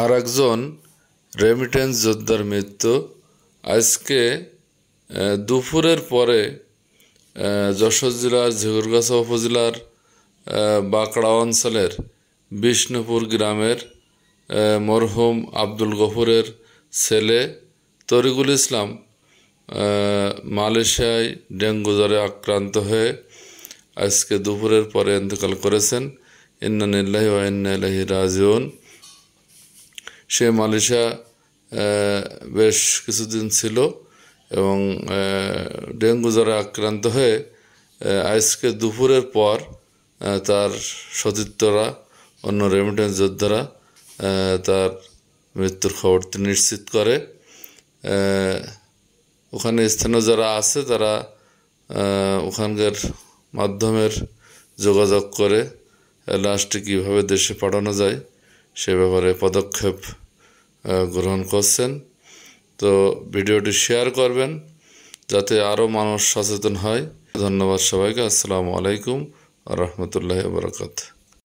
আর একজন রেমিটেন্স যোদ্ধার মৃত্যু আজকে দুপুরের পরে যশোর জেলার ঝিগুরগাছা উপজেলার বাঁকড়া অঞ্চলের বিষ্ণুপুর গ্রামের মরহুম আব্দুল গফুরের ছেলে তরিকুল ইসলাম মালয়েশিয়ায় ডেঙ্গু জ্বরে আক্রান্ত হয়ে আজকে দুপুরের পরে ইন্তকাল করেছেন ইন্নানিল্লাহি ওয়া ইন্না ইলাইহি রাজিউন সে মালয়েশিয়া বেশ কিছুদিন ছিল এবং ডেঙ্গু জ্বরে আক্রান্ত হয়ে আজকে দুপুরের পর তার সতীর্থরা অন্য রেমিটেন্স যোদ্ধারা তার মৃত্যুর খবরটি নিশ্চিত করে ওখানে স্থানীয় যারা আছে তারা ওখানকার মাধ্যমের যোগাযোগ করে লাশটি কীভাবে দেশে পাঠানো যায় সে ব্যাপারে পদক্ষেপ গ্রহণ করছেন তো ভিডিওটি শেয়ার করবেন যাতে আরও মানুষ সচেতন হয় ধন্যবাদ সবাইকে আসসালামু আলাইকুম রহমতুল্লাহ বরকাত